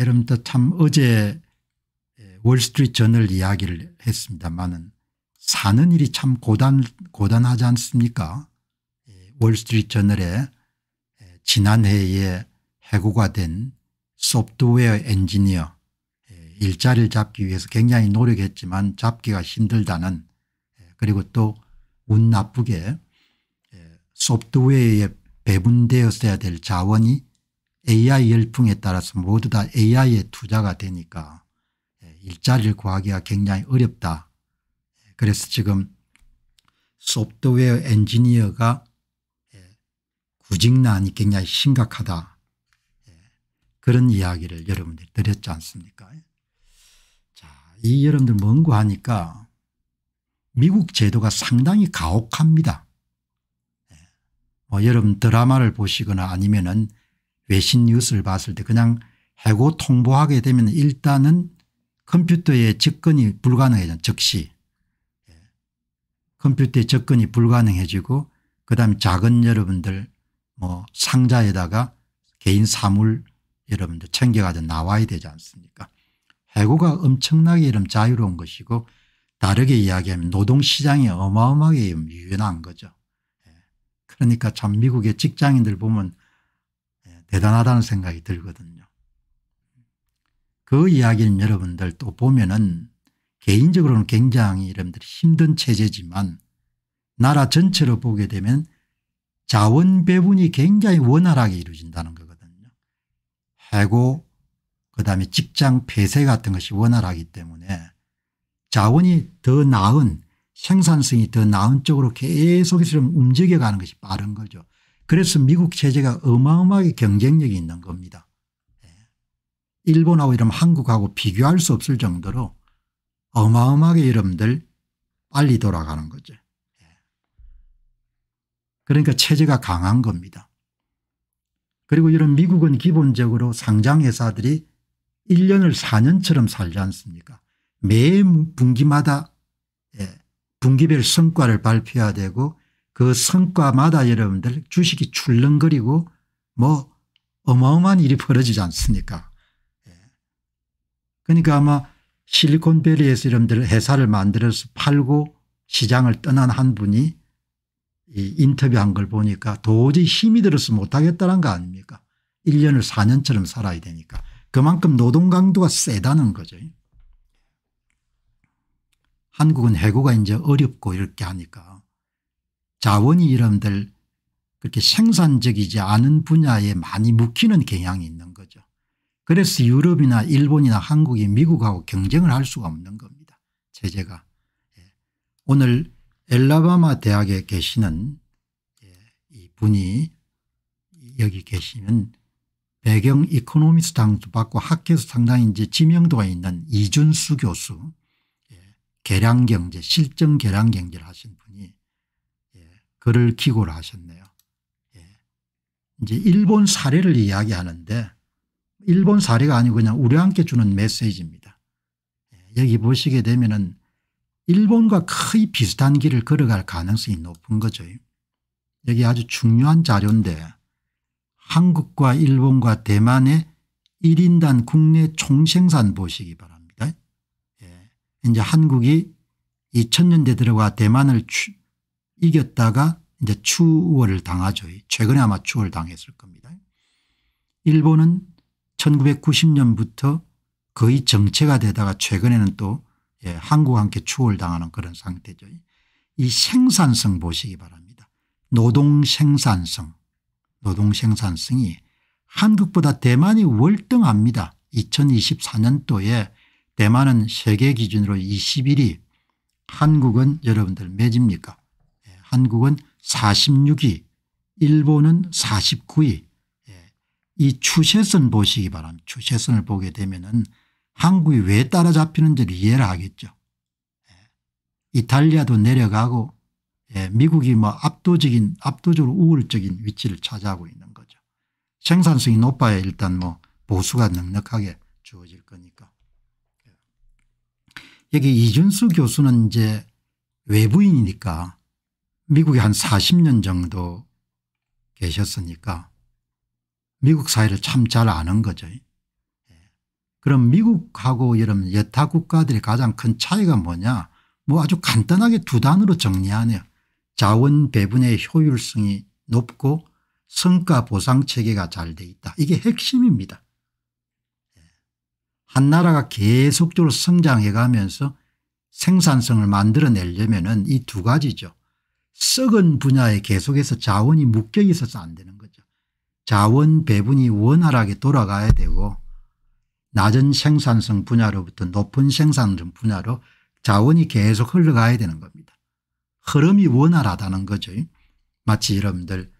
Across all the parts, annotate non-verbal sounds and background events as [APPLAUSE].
여러분들 참 어제 예, 월스트리트 저널 이야기를 했습니다만은 사는 일이 참 고단, 고단하지 않습니까? 예, 월스트리트 저널에 예, 지난해에 해고가 된 소프트웨어 엔지니어 일자리를 잡기 위해서 굉장히 노력했지만 잡기가 힘들다는 그리고 또 운 나쁘게 소프트웨어에 배분되었어야 될 자원이 AI 열풍에 따라서 모두 다 AI에 투자가 되니까 예, 일자리를 구하기가 굉장히 어렵다. 예, 그래서 지금 소프트웨어 엔지니어가 예, 구직난이 굉장히 심각하다. 그런 이야기를 여러분들이 드렸지 않습니까? 자, 이 여러분들 뭔고하니까 미국 제도가 상당히 가혹합니다. 뭐 여러분 드라마를 보시거나 아니면은 외신 뉴스를 봤을 때 그냥 해고 통보하게 되면 일단은 컴퓨터에 접근이 불가능해져 즉시 예. 컴퓨터에 접근이 불가능해지고 그다음에 작은 여러분들 뭐 상자에다가 개인 사물 여러분들 챙겨가지 나와야 되지 않습니까 해고가 엄청나게 이런 자유로운 것이고 다르게 이야기하면 노동시장이 어마어마하게 유연한 거죠. 예. 그러니까 참 미국의 직장인들 보면 대단하다는 생각이 들거든요. 그 이야기는 여러분들 또 보면은 개인적으로는 굉장히 여러분들 힘든 체제지만 나라 전체로 보게 되면 자원 배분이 굉장히 원활하게 이루어진다는 거거든요. 해고 그다음에 직장 폐쇄 같은 것이 원활하기 때문에 자원이 더 나은 생산성이 더 나은 쪽으로 계속 움직여가는 것이 빠른 거죠. 그래서 미국 체제가 어마어마하게 경쟁력이 있는 겁니다. 예. 일본하고 이러면 한국하고 비교할 수 없을 정도로 어마어마하게 여러분들 빨리 돌아가는 거죠. 예. 그러니까 체제가 강한 겁니다. 그리고 이런 미국은 기본적으로 상장회사들이 1년을 4년처럼 살지 않습니까 매 분기마다 예, 분기별 성과를 발표해야 되고 그 성과마다 여러분들 주식이 출렁거리고 뭐 어마어마한 일이 벌어지지 않습니까 예. 그러니까 아마 실리콘밸리에서 여러분들 회사를 만들어서 팔고 시장을 떠난 한 분이 인터뷰한 걸 보니까 도저히 힘이 들어서 못하겠다는 거 아닙니까 1년을 4년처럼 살아야 되니까 그만큼 노동 강도가 세다는 거죠. 한국은 해고가 이제 어렵고 이렇게 하니까 자원이 이런들 그렇게 생산적이지 않은 분야에 많이 묶이는 경향이 있는 거죠. 그래서 유럽이나 일본이나 한국이 미국하고 경쟁을 할 수가 없는 겁니다. 체제가. 예. 오늘 엘라바마 대학에 계시는 예, 이 분이 여기 계시는 배경 이코노미스 당도 받고 학계에서 상당히 이제 지명도가 있는 이준수 교수 예, 계량경제 실전 계량경제를 하신 그를 기고를 하셨네요. 예. 이제 일본 사례를 이야기하는데 일본 사례가 아니고 그냥 우리와 함 주는 메시지입니다. 예. 여기 보시게 되면은 일본과 거의 비슷한 길을 걸어갈 가능성이 높은 거죠. 여기 아주 중요한 자료인데 한국과 일본과 대만의 1인당 국내 총생산 보시기 바랍니다. 예. 이제 한국이 2000년대 들어와 대만을 이겼다가 이제 추월을 당하죠. 최근에 아마 추월 당했을 겁니다. 일본은 1990년부터 거의 정체가 되다가 최근에는 또 예, 한국과 함께 추월당하는 그런 상태죠. 이 생산성 보시기 바랍니다. 노동 생산성 노동 생산성이 한국보다 대만이 월등합니다. 2024년도에 대만은 세계 기준으로 21위 한국은 여러분들 매입니까 한국은 46위, 일본은 49위. 예. 이 추세선 보시기 바랍니다. 추세선을 보게 되면은 한국이 왜 따라잡히는지를 이해를 하겠죠. 예. 이탈리아도 내려가고 예, 미국이 뭐 압도적인 압도적으로 우월적인 위치를 차지하고 있는 거죠. 생산성이 높아야 일단 뭐 보수가 넉넉하게 주어질 거니까. 여기 이준수 교수는 이제 외부인이니까 미국에 한 40년 정도 계셨으니까 미국 사회를 참 잘 아는 거죠. 예. 그럼 미국하고 여러분 여타 국가들의 가장 큰 차이가 뭐냐 뭐 아주 간단하게 두 단어로 정리하네요. 자원 배분의 효율성이 높고 성과 보상 체계가 잘돼 있다. 이게 핵심입니다. 예. 한 나라가 계속적으로 성장해 가면서 생산성을 만들어내려면 은이 두 가지죠. 썩은 분야에 계속해서 자원이 묶여 있어서 안 되는 거죠. 자원 배분이 원활하게 돌아가야 되고 낮은 생산성 분야로부터 높은 생산성 분야로 자원이 계속 흘러가야 되는 겁니다. 흐름이 원활하다는 거죠. 마치 여러분들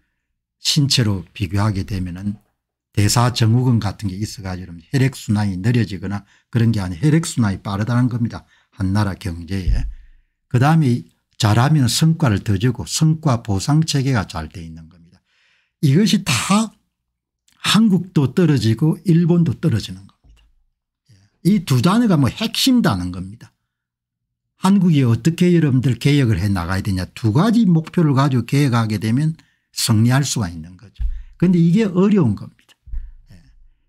신체로 비교하게 되면은 대사증후군 같은 게 있어가지고 혈액순환이 느려지거나 그런 게 아니라 혈액순환이 빠르다는 겁니다. 한나라 경제에. 그 다음에 잘하면 성과를 더 주고 성과 보상 체계가 잘 돼 있는 겁니다. 이것이 다 한국도 떨어지고 일본도 떨어지는 겁니다. 예. 이두 단어가 뭐 핵심 단어인 겁니다. 한국이 어떻게 여러분들 개혁을 해 나가야 되냐 두 가지 목표를 가지고 개혁하게 되면 승리할 수가 있는 거죠. 그런데 이게 어려운 겁니다. 예.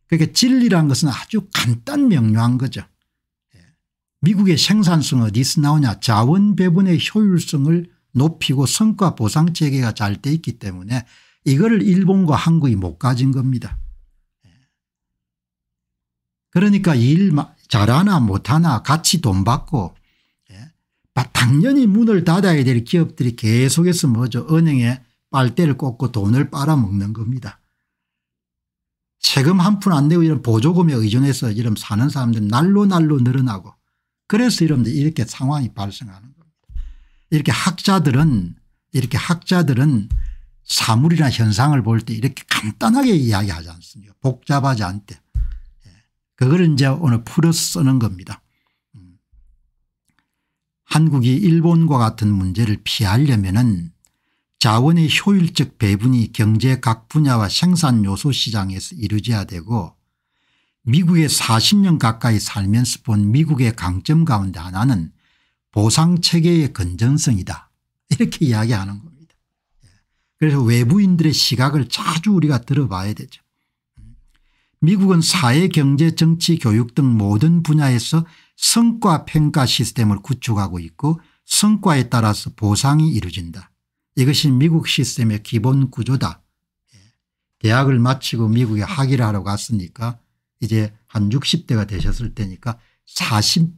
그러니까 진리란 것은 아주 간단 명료한 거죠. 미국의 생산성 어디서 나오냐 자원 배분의 효율성을 높이고 성과 보상 체계가 잘 돼 있기 때문에 이거를 일본과 한국이 못 가진 겁니다. 예. 그러니까 일 잘하나 못하나 같이 돈 받고 예. 당연히 문을 닫아야 될 기업들이 계속해서 뭐죠 은행에 빨대를 꽂고 돈을 빨아먹는 겁니다. 세금 한 푼 안 내고 이런 보조금에 의존해서 이런 사는 사람들 날로 날로 늘어나고 그래서 여러분들 이렇게 상황이 발생하는 겁니다. 이렇게 학자들은 이렇게 학자들은 사물이나 현상을 볼 때 이렇게 간단하게 이야기하지 않습니까 복잡하지 않대. 예. 그걸 이제 오늘 풀어 쓰는 겁니다. 음. 한국이 일본과 같은 문제를 피하려면 은 자원의 효율적 배분이 경제 각 분야와 생산 요소 시장에서 이루어져야 되고 미국에 40년 가까이 살면서 본 미국의 강점 가운데 하나는 보상체계의 건전성이다 [LAUGHS] 이렇게 이야기하는 겁니다. 예. 그래서 외부인들의 시각을 자주 우리가 들어봐야 되죠. 미국은 사회 경제 정치 교육 등 모든 분야에서 성과 평가 시스템을 구축하고 있고 성과에 따라서 보상이 이루어진다. 이것이 미국 시스템의 기본 구조다. 예. 대학을 마치고 미국에 학위를 하러 갔으니까 이제 한 60대가 되셨을 때니까 40,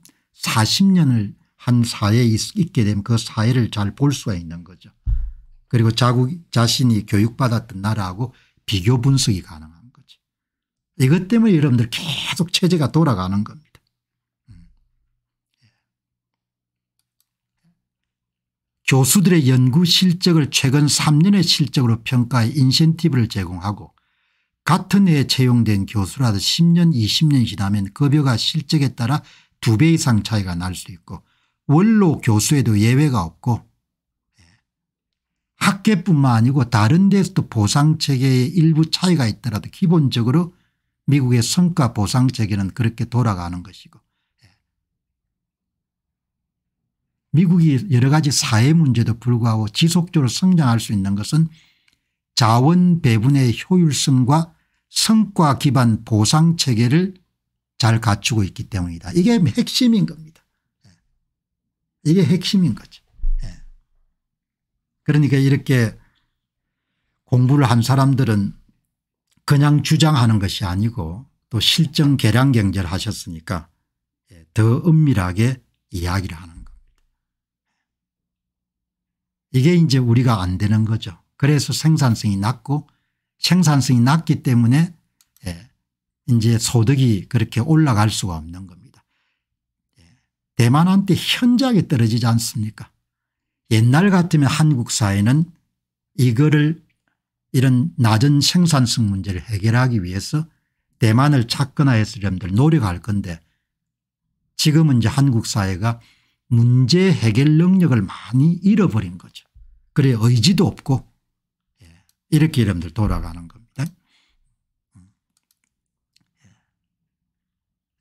40년을 한 사회에 있게 되면 그 사회를 잘 볼 수가 있는 거죠. 그리고 자국 자신이 교육받았던 나라하고 비교 분석이 가능한 거죠. 이것 때문에 여러분들 계속 체제가 돌아가는 겁니다. 음. 교수들의 연구 실적을 최근 3년의 실적으로 평가해 인센티브를 제공하고 같은 해에 채용된 교수라도 10년 20년 지나면 급여가 실적에 따라 두 배 이상 차이가 날 수 있고 원로 교수에도 예외가 없고 예. 학계뿐만 아니고 다른 데서도 보상체계의 일부 차이가 있더라도 기본적으로 미국의 성과 보상체계는 그렇게 돌아가는 것이고 예. 미국이 여러 가지 사회 문제도 불구하고 지속적으로 성장할 수 있는 것은 자원 배분의 효율성과 성과 기반 보상 체계를 잘 갖추고 있기 때문이다. 이게 핵심인 겁니다. 예. 이게 핵심인 거죠. 예. 그러니까 이렇게 공부를 한 사람들은 그냥 주장하는 것이 아니고 또 실정 계량 경제를 하셨으니까 예, 더 은밀하게 이야기를 하는 겁니다. 이게 이제 우리가 안 되는 거죠. 그래서 생산성이 낮고 생산성이 낮기 때문에 예, 이제 소득이 그렇게 올라갈 수가 없는 겁니다. 예, 대만한테 현저하게 떨어지지 않습니까 옛날 같으면 한국 사회는 이거를 이런 낮은 생산성 문제를 해결하기 위해서 대만을 찾거나해서 여러분들 노력할 건데 지금은 이제 한국 사회가 문제 해결 능력을 많이 잃어버린 거죠. 그래 의지도 없고 이렇게 여러분들 돌아가는 겁니다.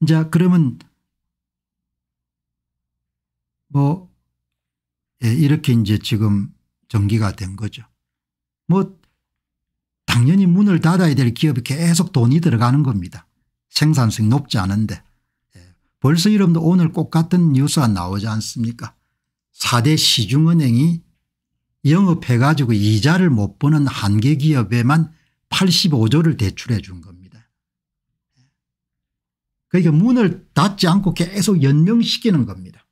자 예. 그러면 뭐 예, 이렇게 이제 지금 정기가 된 거죠. 뭐 당연히 문을 닫아야 될 기업이 계속 돈이 들어가는 겁니다. 생산성이 높지 않은데 예, 벌써 여러분들 오늘 꼭 같은 뉴스가 나오지 않습니까 4대 시중은행이 영업해 가지고 이자를 못 버는 한계 기업에만 85조를 대출해 준 겁니다. 그러니까 문을 닫지 않고 계속 연명시키는 겁니다.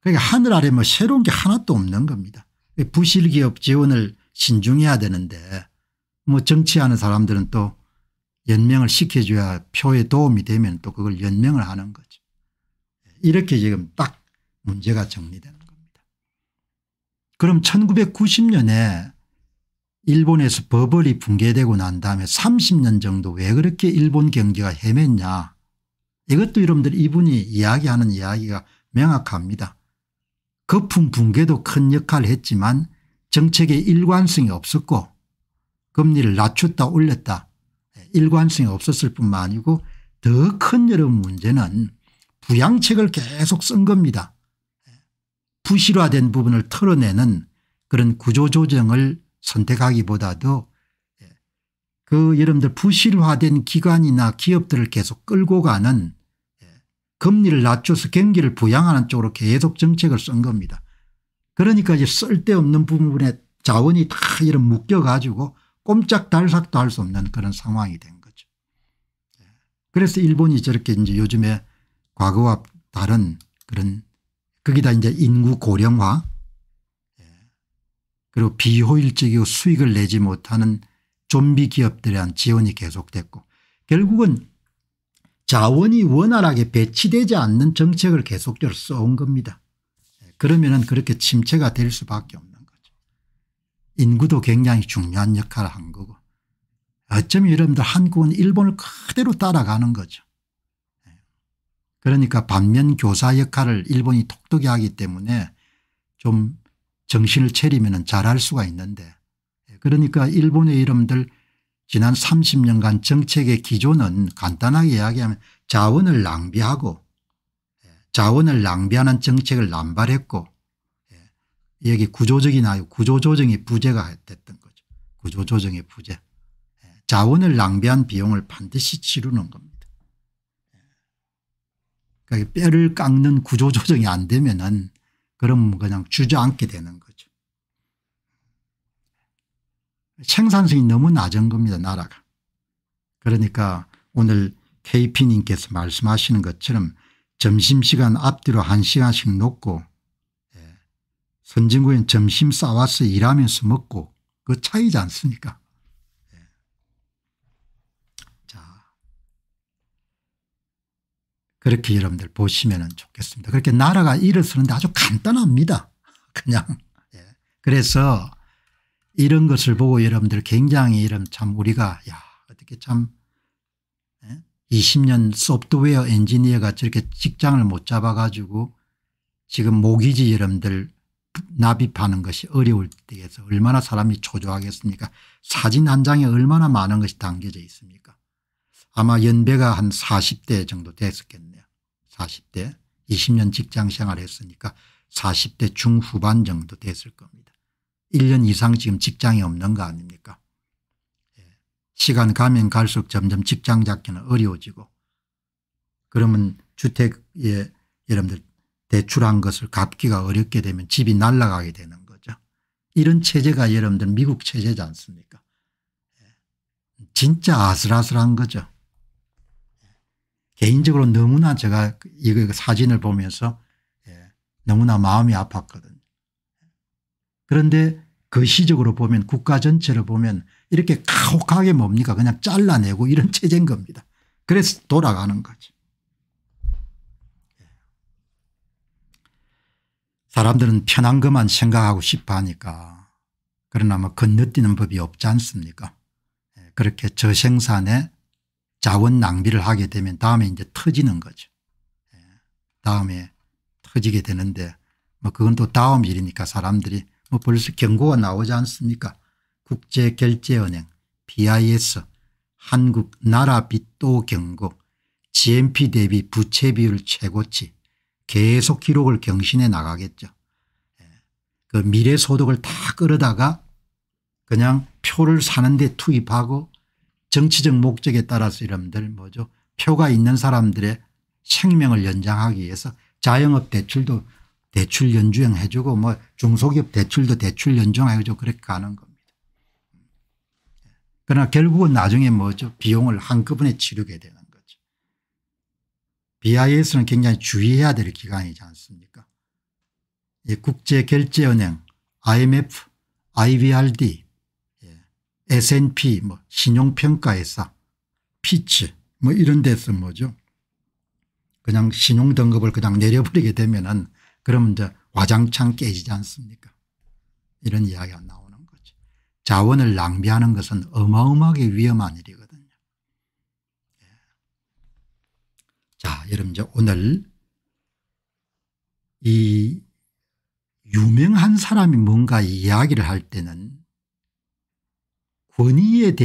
그러니까 하늘 아래 뭐 새로운 게 하나도 없는 겁니다. 부실기업 지원을 신중해야 되는데 뭐 정치하는 사람들은 또 연명을 시켜줘야 표에 도움이 되면 또 그걸 연명을 하는 거죠. 이렇게 지금 딱 문제가 정리되는 겁니다. 그럼 1990년에 일본에서 버블이 붕괴되고 난 다음에 30년 정도 왜 그렇게 일본 경제가 헤맸냐 이것도 여러분들 이분이 이야기하는 이야기가 명확합니다. 거품 붕괴도 큰 역할을 했지만 정책의 일관성이 없었고 금리를 낮췄다 올렸다 일관성이 없었을 뿐만 아니고 더 큰 여러 문제는 부양책을 계속 쓴 겁니다. 부실화된 부분을 털어내는 그런 구조조정을 선택하기보다도 예, 그 여러분들 부실화된 기관이나 기업들을 계속 끌고 가는 예, 금리를 낮춰서 경기를 부양하는 쪽으로 계속 정책을 쓴 겁니다. 그러니까 이제 쓸데없는 부분에 자원이 다 이런 묶여 가지고 꼼짝달싹도 할 수 없는 그런 상황이 된 거죠. 예. 그래서 일본이 저렇게 이제 요즘에 과거와 다른 그런 거기다 이제 인구 고령화 예. 그리고 비효율적이고 수익을 내지 못하는 좀비 기업들에 대한 지원이 계속됐고 결국은 자원이 원활하게 배치되지 않는 정책을 계속적으로 써온 겁니다. 예. 그러면 그렇게 침체가 될 수밖에 없는 거죠. 인구도 굉장히 중요한 역할을 한 거고 어쩌면 여러분들 한국은 일본을 그대로 따라가는 거죠. 그러니까 반면 교사 역할을 일본이 톡톡히 하기 때문에 좀 정신을 차리면 잘 할 수가 있는데 예, 그러니까 일본의 이름들 지난 30년간 정책의 기조는 간단하게 이야기하면 자원을 낭비하고 예, 자원을 낭비하는 정책을 남발했고 예, 여기 구조적인 아유 구조조정의 부재가 됐던 거죠. 구조조정의 부재. 자원을 낭비한 비용을 반드시 치르는 겁니다. 그러니까 뼈를 깎는 구조 조정이 안 되면은 그럼 그냥 주저앉게 되는 거죠. 생산성이 너무 낮은 겁니다 나라가. 그러니까 오늘 KP님께서 말씀하시는 것처럼 점심시간 앞뒤로 한 시간씩 놓고 예, 선진국엔 점심 싸와서 일하면서 먹고 그 차이지 않습니까 그렇게 여러분들 보시면 좋겠습니다. 그렇게 나라가 일을 쓰는데 아주 간단합니다. [LAUGHS] 그냥. 예. 그래서 이런 것을 보고 여러분들 굉장히 이런 참 우리가 야 어떻게 참 20년 예? 소프트웨어 엔지니어가 저렇게 직장을 못 잡아가지고 지금 모기지 여러분들 납입하는 것이 어려울 때에서 얼마나 사람이 초조하겠습니까 사진 한 장에 얼마나 많은 것이 담겨져 있습니까 아마 연배가 한 40대 정도 됐었겠네 40대 20년 직장 생활 했으니까 40대 중후반 정도 됐을 겁니다. 1년 이상 지금 직장이 없는 거 아닙니까 예. 시간 가면 갈수록 점점 직장 잡기는 어려워지고 그러면 주택에 여러분들 대출한 것을 갚기가 어렵게 되면 집이 날아가게 되는 거죠. 이런 체제가 여러분들 미국 체제지 않습니까 예. 진짜 아슬아슬한 거죠. 개인적으로 너무나 제가 이거 사진을 보면서 예, 너무나 마음이 아팠거든요. 그런데 거시적으로 그 보면 국가 전체를 보면 이렇게 가혹하게 뭡니까 그냥 잘라내고 이런 체제인 겁니다. 그래서 돌아가는 거죠. 예. 사람들은 편한 것만 생각하고 싶어 하니까 그러나 뭐 건너뛰는 법이 없지 않습니까 예, 그렇게 저생산에 자원 낭비를 하게 되면 다음에 이제 터지는 거죠. 예. 다음에 터지게 되는데 뭐 그건 또 다음 일이니까 사람들이 뭐 벌써 경고가 나오지 않습니까 국제결제은행 BIS 한국 나라빚도 경고 GNP 대비 부채 비율 최고치 계속 기록을 경신해 나가겠죠. 예. 그 미래 소득을 다 끌어다가 그냥 표를 사는 데 투입하고 정치적 목적에 따라서 여러분들 뭐죠 표가 있는 사람들의 생명을 연장하기 위해서 자영업 대출도 대출 연주형 해주고 뭐 중소기업 대출도 대출 연주형해주고 그렇게 가는 겁니다. 그러나 결국은 나중에 뭐죠 비용을 한꺼번에 치르게 되는 거죠. BIS는 굉장히 주의해야 될 기관이지 않습니까 국제결제은행 IMF, IBRD S&P 뭐 신용평가회사 피치 뭐 이런 데서 뭐죠 그냥 신용등급을 그냥 내려버리게 되면은 그러면 이제 와장창 깨지지 않습니까 이런 이야기가 나오는 거죠. 자원을 낭비하는 것은 어마어마하게 위험한 일이거든요. 예. 자 여러분 이제 오늘 이 유명한 사람이 뭔가 이야기를 할 때는 권위에 대해